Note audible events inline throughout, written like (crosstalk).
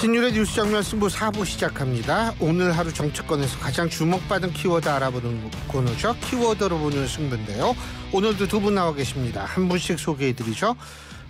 신율의 뉴스 장면 승부 4부 시작합니다. 오늘 하루 정치권에서 가장 주목받은 키워드 알아보는 코너죠. 키워드로 보는 승부인데요. 오늘도 두 분 나와 계십니다. 한 분씩 소개해드리죠.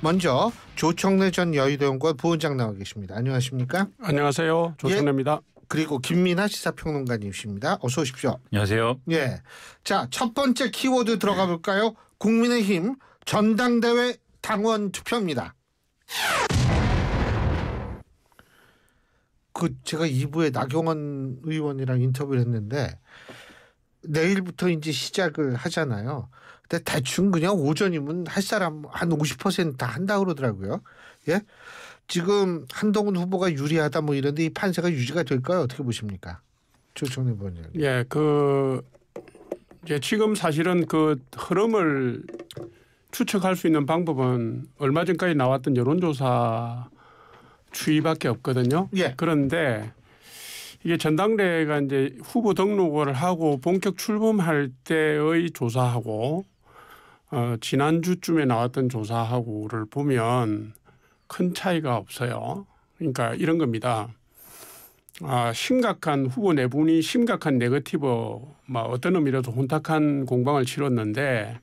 먼저 조청래 전 여의도 연구원 부원장 나와 계십니다. 안녕하십니까? 안녕하세요. 예. 조청래입니다. 예, 그리고 김민아 시사평론가님이십니다. 어서 오십시오. 안녕하세요. 예. 자, 첫 번째 키워드 들어가 볼까요? 국민의힘 전당대회 당원 투표입니다. 그 제가 2부에 나경원 의원이랑 인터뷰를 했는데 내일부터 이제 시작을 하잖아요. 근데 대충 그냥 오전이면 할 사람 한 50%다 한다 그러더라고요. 예? 지금 한동훈 후보가 유리하다 뭐 이런데 이 판세가 유지가 될까요? 어떻게 보십니까? 조청래 의원님. 예, 그 이제 지금 사실은 그 흐름을 추측할 수 있는 방법은 얼마 전까지 나왔던 여론조사 주의밖에 없거든요. 예. 그런데 이게 전당대회가 이제 후보 등록을 하고 본격 출범할 때의 조사하고 어, 지난주쯤에 나왔던 조사하고를 보면 큰 차이가 없어요. 그러니까 이런 겁니다. 아, 심각한 후보 내분이 심각한 네거티브 뭐 어떤 의미로도 혼탁한 공방을 치렀는데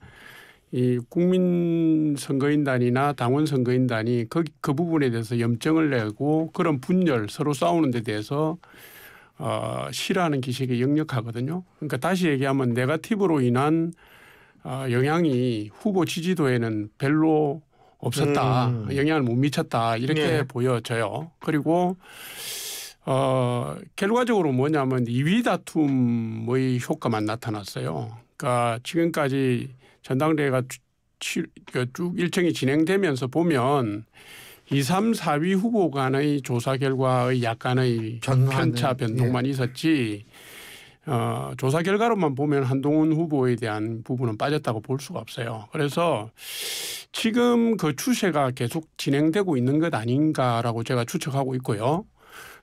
이 국민 선거인단이나 당원 선거인단이 그, 그 부분에 대해서 염증을 내고 그런 분열 서로 싸우는 데 대해서 어, 싫어하는 기식이 역력하거든요. 그러니까 다시 얘기하면 네가티브로 인한 어, 영향이 후보 지지도에는 별로 없었다. 음. 영향을 못 미쳤다. 이렇게 네. 보여져요. 그리고 어, 결과적으로 뭐냐면 2위 다툼의 효과만 나타났어요. 그러니까 지금까지 전당대회가 그 쭉 일정이 진행되면서 보면 2, 3, 4위 후보 간의 조사 결과의 약간의 변화는, 편차 변동만 예. 있었지 어, 조사 결과로만 보면 한동훈 후보에 대한 부분은 빠졌다고 볼 수가 없어요. 그래서 지금 그 추세가 계속 진행되고 있는 것 아닌가라고 제가 추측하고 있고요.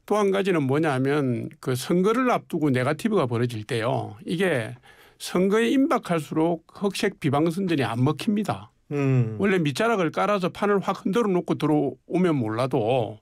또 한 가지는 뭐냐 하면 그 선거를 앞두고 네가티브가 벌어질 때요. 이게 선거에 임박할수록 흑색 비방선전이 안 먹힙니다. 음. 원래 밑자락을 깔아서 판을 확 흔들어 놓고 들어오면 몰라도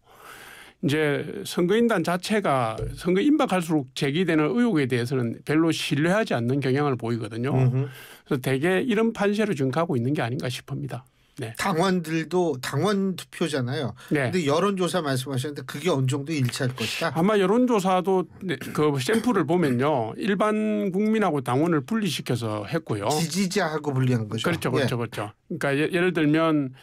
이제 선거인단 자체가 선거 임박할수록 제기되는 의혹에 대해서는 별로 신뢰하지 않는 경향을 보이거든요. 음흠. 그래서 대개 이런 판세로 지금 가고 있는 게 아닌가 싶습니다. 네. 당원들도 당원 투표잖아요. 네. 근데 여론조사 말씀하셨는데 그게 어느 정도 일치할 것이다. 아마 여론조사도 네, 그 샘플을 보면요. 일반 국민하고 당원을 분리시켜서 했고요. 지지자하고 분리한 거죠. 그렇죠. 그렇죠. 예. 그렇죠. 그러니까 예, 예를 들면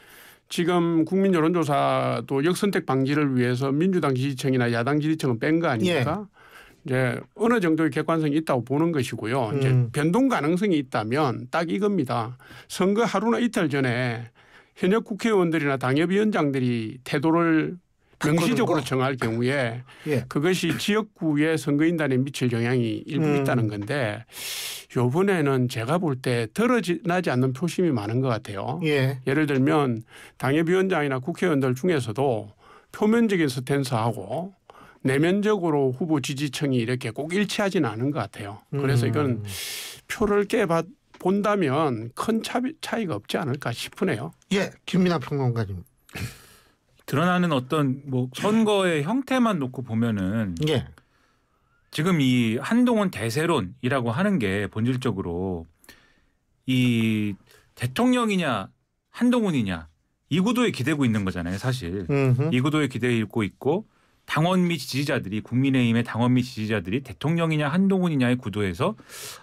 지금 국민 여론조사도 역선택 방지를 위해서 민주당 지지층이나 야당 지지층은 뺀 거 아닙니까? 예. 이제 어느 정도의 객관성이 있다고 보는 것이고요. 음. 이제 변동 가능성이 있다면 딱 이겁니다. 선거 하루나 이틀 전에 현역 국회의원들이나 당협위원장들이 태도를 명시적으로 정할 경우에 예. 그것이 지역구의 선거인단에 미칠 영향이 일부 음. 있다는 건데 요번에는 제가 볼 때 드러나지 않는 표심이 많은 것 같아요. 예. 예를 들면 당협위원장이나 국회의원들 중에서도 표면적인 스탠스하고 내면적으로 후보 지지층이 이렇게 꼭 일치하지는 않은 것 같아요. 그래서 이건 음. 표를 깨봤 본다면 큰 차이, 가 없지 않을까 싶으네요. 예, 김민아 평론가님. 드러나는 어떤 뭐 선거의 형태만 놓고 보면은 예. 지금 이 한동훈 대세론이라고 하는 게 본질적으로 이 대통령이냐 한동훈이냐 이 구도에 기대고 있는 거잖아요, 사실. 음흠. 이 구도에 기대고 있고 당원 및 지지자들이 국민의힘의 당원 및 지지자들이 대통령이냐 한동훈이냐의 구도에서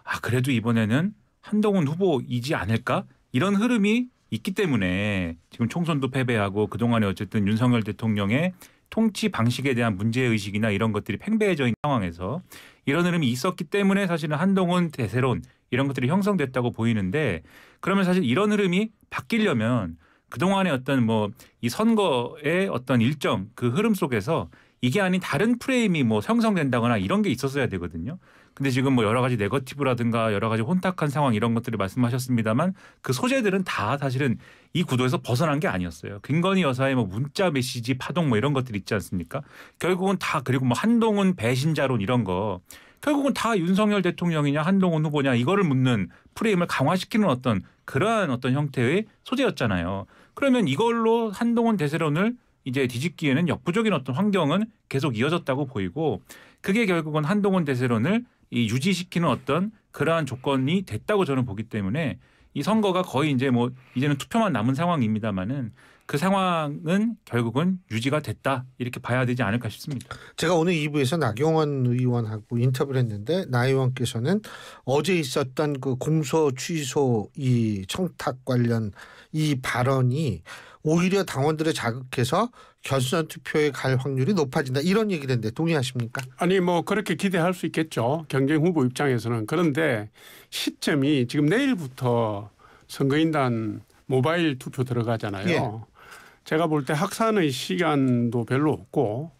아 그래도 이번에는 한동훈 후보이지 않을까 이런 흐름이 있기 때문에 지금 총선도 패배하고 그동안에 어쨌든 윤석열 대통령의 통치 방식에 대한 문제 의식이나 이런 것들이 팽배해져 있는 상황에서 이런 흐름이 있었기 때문에 사실은 한동훈 대세론 이런 것들이 형성됐다고 보이는데 그러면 사실 이런 흐름이 바뀌려면 그동안의 어떤 뭐 이 선거의 어떤 일정 그 흐름 속에서 이게 아닌 다른 프레임이 뭐 형성된다거나 이런 게 있었어야 되거든요. 근데 지금 뭐 여러 가지 네거티브라든가 여러 가지 혼탁한 상황 이런 것들을 말씀하셨습니다만 그 소재들은 다 사실은 이 구도에서 벗어난 게 아니었어요. 김건희 여사의 뭐 문자 메시지 파동 뭐 이런 것들 있지 않습니까? 결국은 다 그리고 뭐 한동훈 배신자론 이런 거 결국은 다 윤석열 대통령이냐 한동훈 후보냐 이거를 묻는 프레임을 강화시키는 어떤 그러한 어떤 형태의 소재였잖아요. 그러면 이걸로 한동훈 대세론을 이제 뒤집기에는 역부족인 어떤 환경은 계속 이어졌다고 보이고 그게 결국은 한동훈 대세론을 이 유지시키는 어떤 그러한 조건이 됐다고 저는 보기 때문에 이 선거가 거의 이제 뭐 이제는 투표만 남은 상황입니다만은 그 상황은 결국은 유지가 됐다 이렇게 봐야 되지 않을까 싶습니다. 제가 오늘 2부에서 나경원 의원하고 인터뷰를 했는데 나 의원께서는 어제 있었던 그 공소 취소 이 청탁 관련 이 발언이 오히려 당원들을 자극해서 결선 투표에 갈 확률이 높아진다 이런 얘기를 했는데 동의하십니까? 아니 뭐 그렇게 기대할 수 있겠죠. 경쟁 후보 입장에서는 그런데 시점이 지금 내일부터 선거인단 모바일 투표 들어가잖아요. 예. 제가 볼 때 학산의 시간도 별로 없고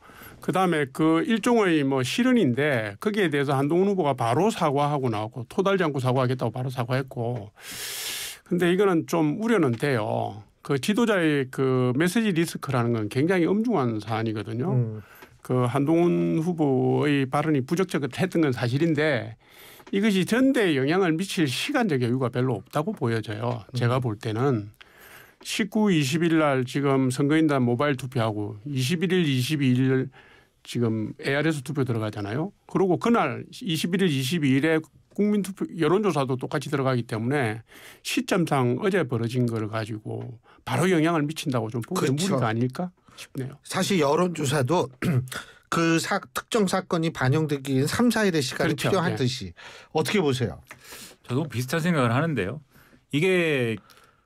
그다음에 그 일종의 뭐 실언인데 거기에 대해서 한동훈 후보가 바로 사과하고 나왔고 토달지 않고 사과하겠다고 바로 사과했고 근데 이거는 좀 우려는 돼요. 그 지도자의 그 메시지 리스크라는 건 굉장히 엄중한 사안이거든요. 음. 그 한동훈 후보의 발언이 부적절했던 건 사실인데 이것이 전대에 영향을 미칠 시간적 여유가 별로 없다고 보여져요. 음. 제가 볼 때는 19, 20일 날 지금 선거인단 모바일 투표하고 21일, 22일 지금 ARS 투표 들어가잖아요. 그리고 그날 21일, 22일에 국민투표 여론조사도 똑같이 들어가기 때문에 시점상 어제 벌어진 걸 가지고 바로 영향을 미친다고 좀보는 그렇죠. 무리가 아닐까 싶네요. 사실 여론조사도 (clears throat) 그 사, 특정 사건이 반영되기엔 3, 4일의 시간이 그렇죠. 필요한 듯이 네. 어떻게 보세요? 저도 비슷한 생각을 하는데요. 이게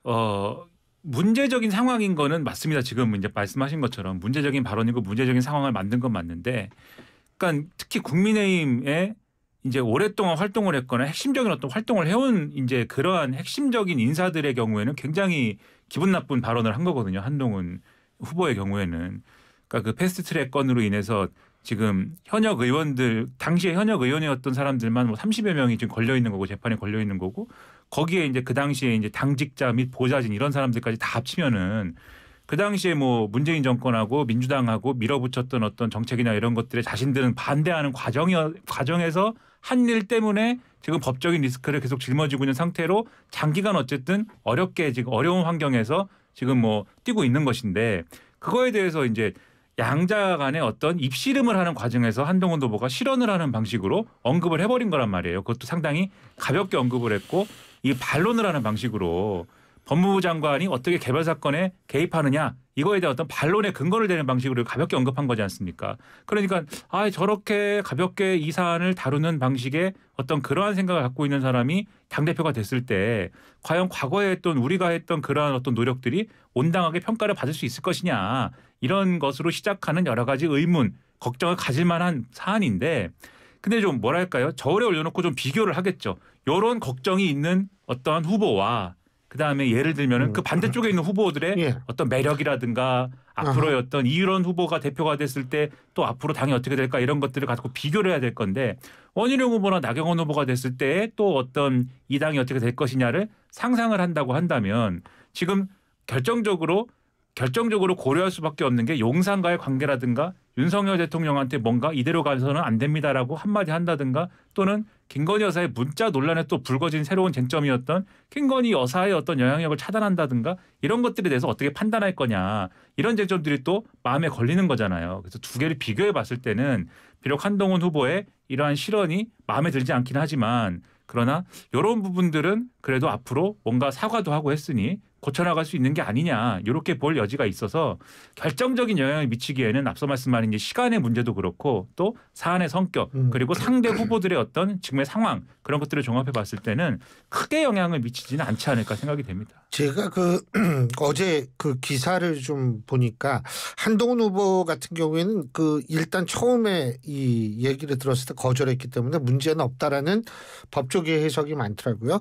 어 문제적인 상황인 거는 맞습니다. 지금 이제 말씀하신 것처럼 문제적인 발언이고 문제적인 상황을 만든 건 맞는데, 그러니까 특히 국민의힘의 이제 오랫동안 활동을 했거나 핵심적인 어떤 활동을 해온 이제 그러한 핵심적인 인사들의 경우에는 굉장히 기분 나쁜 발언을 한 거거든요. 한동훈 후보의 경우에는 그러니까 그 패스트트랙 건으로 인해서 지금 현역 의원들 당시에 현역 의원이었던 사람들만 뭐 30여 명이 지금 걸려 있는 거고 재판에 걸려 있는 거고 거기에 이제 그 당시에 이제 당직자 및 보좌진 이런 사람들까지 다 합치면은 그 당시에 뭐 문재인 정권하고 민주당하고 밀어붙였던 어떤 정책이나 이런 것들에 자신들은 반대하는 과정이 과정에서 한일 때문에 지금 법적인 리스크를 계속 짊어지고 있는 상태로 장기간 어쨌든 어렵게 지금 어려운 환경에서 지금 뭐 뛰고 있는 것인데 그거에 대해서 이제 양자 간의 어떤 입씨름을 하는 과정에서 한동훈 후보가 실언을 하는 방식으로 언급을 해버린 거란 말이에요. 그것도 상당히 가볍게 언급을 했고 이 반론을 하는 방식으로 법무부 장관이 어떻게 개발 사건에 개입하느냐 이거에 대한 어떤 반론의 근거를 대는 방식으로 가볍게 언급한 거지 않습니까? 그러니까 아 저렇게 가볍게 이 사안을 다루는 방식의 어떤 그러한 생각을 갖고 있는 사람이 당 대표가 됐을 때 과연 과거에 했던 우리가 했던 그러한 어떤 노력들이 온당하게 평가를 받을 수 있을 것이냐 이런 것으로 시작하는 여러 가지 의문 걱정을 가질 만한 사안인데 근데 좀 뭐랄까요 저울에 올려놓고 좀 비교를 하겠죠. 이런 걱정이 있는 어떠한 후보와 그다음에 예를 들면은 음. 그 반대쪽에 있는 후보들의 예. 어떤 매력이라든가 앞으로의 아하. 어떤 이런 후보가 대표가 됐을 때 또 앞으로 당이 어떻게 될까 이런 것들을 가지고 비교를 해야 될 건데 원희룡 후보나 나경원 후보가 됐을 때 또 어떤 이 당이 어떻게 될 것이냐를 상상을 한다고 한다면 지금 결정적으로 결정적으로 고려할 수밖에 없는 게 용산과의 관계라든가 윤석열 대통령한테 뭔가 이대로 가서는 안 됩니다라고 한마디 한다든가 또는 김건희 여사의 문자 논란에 또 불거진 새로운 쟁점이었던 김건희 여사의 어떤 영향력을 차단한다든가 이런 것들에 대해서 어떻게 판단할 거냐 이런 쟁점들이 또 마음에 걸리는 거잖아요. 그래서 두 개를 비교해 봤을 때는 비록 한동훈 후보의 이러한 실언이 마음에 들지 않긴 하지만 그러나 이런 부분들은 그래도 앞으로 뭔가 사과도 하고 했으니 고쳐나갈 수 있는 게 아니냐 이렇게 볼 여지가 있어서 결정적인 영향을 미치기에는 앞서 말씀하신 시간의 문제도 그렇고 또 사안의 성격 음. 그리고 상대 후보들의 어떤 지금의 상황 그런 것들을 종합해 봤을 때는 크게 영향을 미치지는 않지 않을까 생각이 됩니다. 제가 그 (clears throat) 어제 그 기사를 좀 보니까 한동훈 후보 같은 경우에는 그 일단 처음에 이 얘기를 들었을 때 거절했기 때문에 문제는 없다라는 법조계 해석이 많더라고요.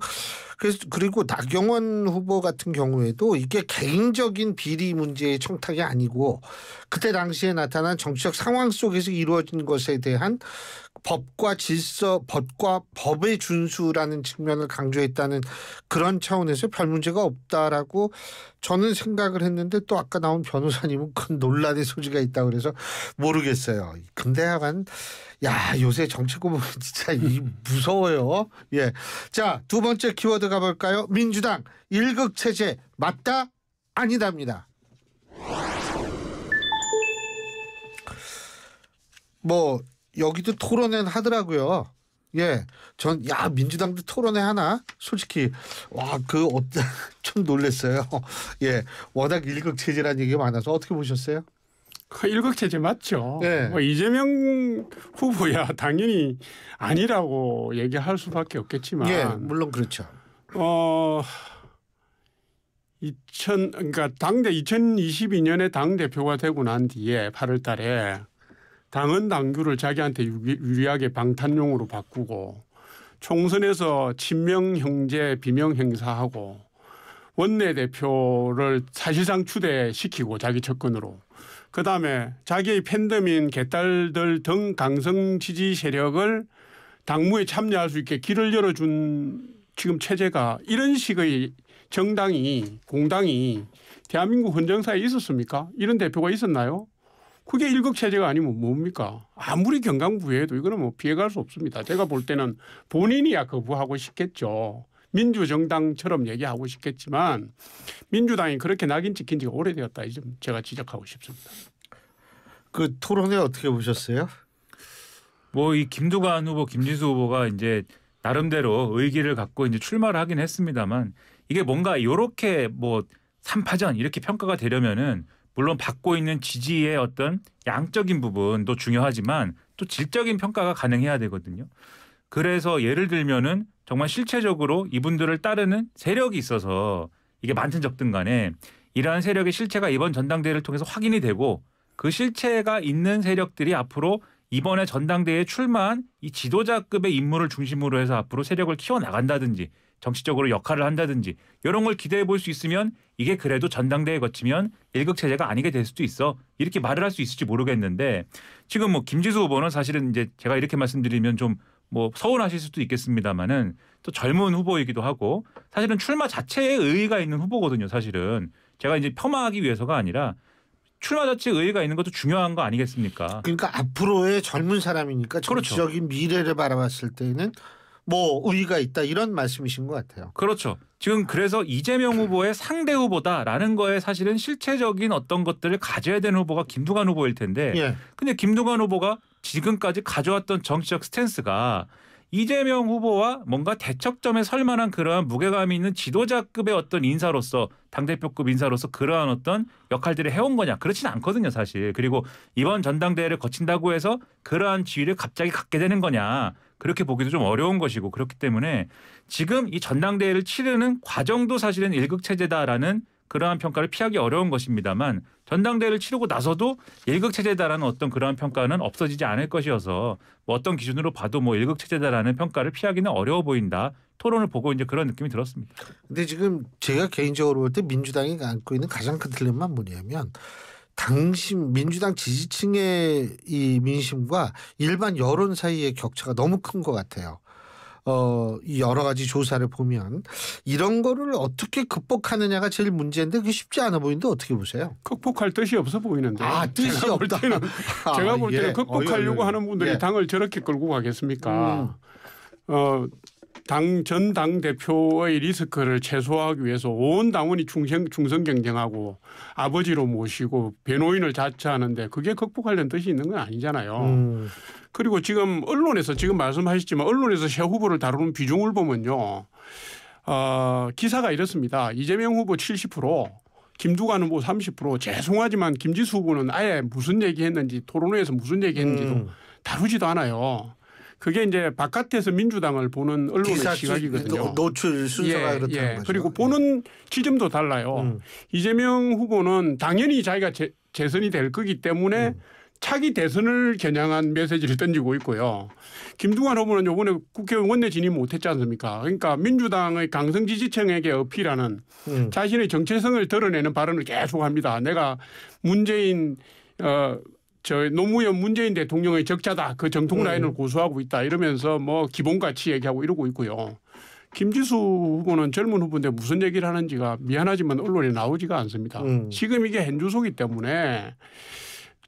그래서 그리고 나경원 후보 같은 경우 경우에도 이게 개인적인 비리 문제의 청탁이 아니고 그때 당시에 나타난 정치적 상황 속에서 이루어진 것에 대한 법과 질서, 법과 법의 준수라는 측면을 강조했다는 그런 차원에서 별 문제가 없다라고 저는 생각을 했는데 또 아까 나온 변호사님은 큰 논란의 소지가 있다 그래서 모르겠어요. 근데 하간 야 요새 정치 구분 (laughs) 진짜 무서워요. 예, 자 두 번째 키워드 가볼까요? 민주당 일극 체제 맞다 아니다입니다. 뭐 여기도 토론회 하더라고요. 예, 전야 민주당도 토론회 하나 솔직히 와그좀 (laughs) 놀랬어요. 예, 워낙 일극 체제란 얘기가 많아서 어떻게 보셨어요? 그 일극체제 맞죠. 네. 뭐 이재명 후보야 당연히 아니라고 얘기할 수밖에 없겠지만. 예, 물론 그렇죠. 어 2000, 그러니까 당대 2022년에 당 대표가 되고 난 뒤에 8월달에 당은 당규를 자기한테 유리하게 방탄용으로 바꾸고 총선에서 친명 형제 비명 행사하고 원내 대표를 사실상 추대시키고 자기 접근으로 그다음에 자기의 팬덤인 개딸들 등 강성 지지 세력을 당무에 참여할 수 있게 길을 열어준 지금 체제가 이런 식의 정당이 공당이 대한민국 헌정사에 있었습니까? 이런 대표가 있었나요? 그게 일극 체제가 아니면 뭡니까? 아무리 경강부회도 이거는 뭐 피해갈 수 없습니다. 제가 볼 때는 본인이 야 거부하고 싶겠죠. 민주정당처럼 얘기하고 싶겠지만 민주당이 그렇게 낙인 찍힌 지가 오래되었다 이점 제가 지적하고 싶습니다. 그 토론회 어떻게 보셨어요? 뭐 이 김두관 후보, 김진수 후보가 이제 나름대로 의기를 갖고 이제 출마를 하긴 했습니다만 이게 뭔가 이렇게 뭐 삼파전 이렇게 평가가 되려면은 물론 받고 있는 지지의 어떤 양적인 부분도 중요하지만 또 질적인 평가가 가능해야 되거든요. 그래서 예를 들면은 정말 실체적으로 이분들을 따르는 세력이 있어서 이게 많든 적든 간에 이러한 세력의 실체가 이번 전당대회를 통해서 확인이 되고 그 실체가 있는 세력들이 앞으로 이번에 전당대회에 출마한 이 지도자급의 임무를 중심으로 해서 앞으로 세력을 키워나간다든지 정치적으로 역할을 한다든지 이런 걸 기대해 볼 수 있으면 이게 그래도 전당대회 거치면 일극 체제가 아니게 될 수도 있어 이렇게 말을 할 수 있을지 모르겠는데 지금 뭐 김지수 후보는 사실은 이제 제가 이렇게 말씀드리면 좀뭐 서운하실 수도 있겠습니다만은 또 젊은 후보이기도 하고 사실은 출마 자체에 의의가 있는 후보거든요. 사실은 제가 이제 폄하하기 위해서가 아니라 출마 자체 의의가 있는 것도 중요한 거 아니겠습니까? 그러니까 앞으로의 젊은 사람이니까 그렇죠. 정치적인 그렇죠. 미래를 바라봤을 때는 뭐 의의가 있다 이런 말씀이신 것 같아요. 그렇죠. 지금 그래서 이재명 후보의 상대 후보다라는 거에 사실은 실체적인 어떤 것들을 가져야 되는 후보가 김두관 후보일 텐데 예. 근데 김두관 후보가 지금까지 가져왔던 정치적 스탠스가 이재명 후보와 뭔가 대척점에 설 만한 그러한 무게감 이 있는 지도자급의 어떤 인사로서 당대표급 인사로서 그러한 어떤 역할들을 해온 거냐 그렇진 않거든요 사실 그리고 이번 전당대회를 거친다고 해서 그러한 지위를 갑자기 갖게 되는 거냐 그렇게 보기도 좀 어려운 것이고 그렇기 때문에 지금 이 전당대회를 치르는 과정도 사실은 일극 체제다라는 그러한 평가를 피하기 어려운 것입니다만 전당대회를 치르고 나서도 일극 체제다라는 어떤 그러한 평가는 없어지지 않을 것이어서 뭐 어떤 기준으로 봐도 뭐 일극 체제다라는 평가를 피하기는 어려워 보인다. 토론을 보고 이제 그런 느낌이 들었습니다. 근데 지금 제가 개인적으로 볼 때 민주당이 안고 있는 가장 큰 틀림만 뭐냐면 당심 민주당 지지층의 이 민심과 일반 여론 사이의 격차가 너무 큰 것 같아요. 어, 여러 가지 조사를 보면 이런 거를 어떻게 극복하느냐가 제일 문제인데 그게 쉽지 않아 보이는데 어떻게 보세요? 극복할 뜻이 없어 보이는데. 아, 뜻이 제가 없다. (laughs) 아, 볼 때는, 아, 제가 볼 때는 극복하려고 어이, 하는 분들이 예. 당을 저렇게 끌고 가겠습니까? 음. 어, 당 전 당 대표의 리스크를 최소화하기 위해서 온 당원이 충성 충성 경쟁하고 아버지로 모시고 변호인을 자처하는데 그게 극복하려는 뜻이 있는 건 아니잖아요. 음. 그리고 지금 언론에서 지금 말씀하셨지만 언론에서 새 후보를 다루는 비중을 보면요. 어, 기사가 이렇습니다. 이재명 후보 70%, 김두관 후보 30%, 죄송하지만 김지수 후보는 아예 무슨 얘기했는지 토론회에서 무슨 얘기했는지도 음. 다루지도 않아요. 그게 이제 바깥에서 민주당을 보는 언론의 시각이거든요. 노출 예, 순서가 예, 그렇다는 예. 거죠. 그리고 보는 음. 지점도 달라요. 음. 이재명 후보는 당연히 자기가 재, 선이될 거기 때문에 음. 차기 대선을 겨냥한 메시지를 던지고 있고요. 김두관 후보는 요번에 국회의원 원내 진입 못했지 않습니까? 그러니까 민주당의 강성 지지층에게 어필하는 음. 자신의 정체성을 드러내는 발언을 계속합니다. 내가 문재인 어. 저 노무현 문재인 대통령의 적자다. 그 정통 음. 라인을 음. 고수하고 있다. 이러면서 뭐 기본 가치 얘기하고 이러고 있고요. 김지수 후보는 젊은 후보인데 무슨 얘기를 하는지가 미안하지만 언론에 나오지가 않습니다. 음. 지금 이게 현주소기 때문에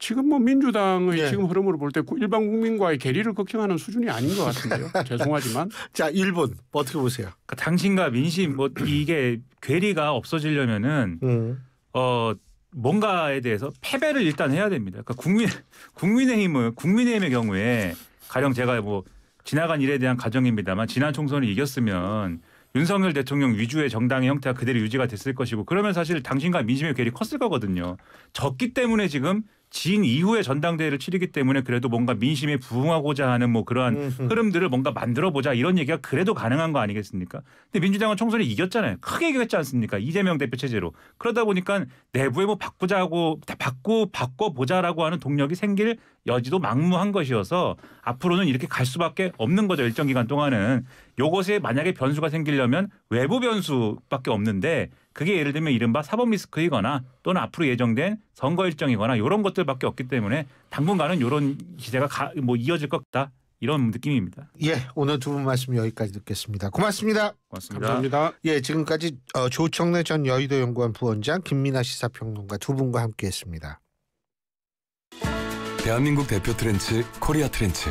지금 뭐 민주당의 예. 지금 흐름으로 볼 때 일반 국민과의 괴리를 걱정하는 수준이 아닌 것 같은데요. (laughs) 죄송하지만. 자, 일본 뭐 어떻게 보세요? 그러니까 당신과 민심 뭐 이게 괴리가 없어지려면은 음. 어 뭔가에 대해서 패배를 일단 해야 됩니다. 그러니까 국민 국민의힘은 국민의힘의 경우에 가령 제가 뭐 지나간 일에 대한 가정입니다만 지난 총선을 이겼으면 윤석열 대통령 위주의 정당의 형태가 그대로 유지가 됐을 것이고 그러면 사실 당신과 민심의 괴리 컸을 거거든요. 졌기 때문에 지금 진 이후에 전당대회를 치르기 때문에 그래도 뭔가 민심에 부응하고자 하는 뭐 그러한 흐름들을 뭔가 만들어 보자 이런 얘기가 그래도 가능한 거 아니겠습니까? 근데 민주당은 총선에 이겼잖아요. 크게 이겼지 않습니까? 이재명 대표 체제로. 그러다 보니까 내부에 뭐 바꾸자고 바꾸 바꿔 보자라고 하는 동력이 생길 여지도 막무한 것이어서 앞으로는 이렇게 갈 수밖에 없는 거죠. 일정 기간 동안은. 요것에 만약에 변수가 생기려면 외부 변수밖에 없는데 그게 예를 들면 이른바 사법 리스크이거나 또는 앞으로 예정된 선거 일정이거나 이런 것들밖에 없기 때문에 당분간은 이런 시대가 가, 뭐 이어질 것 같다. 이런 느낌입니다. 예, 오늘 두 분 말씀 여기까지 듣겠습니다. 고맙습니다. 고맙습니다. 감사합니다. 예, 지금까지 어, 조청래 전 여의도 연구원 부원장 김민아 시사평론가 두 분과 함께했습니다. 대한민국 대표 트렌치 코리아 트렌치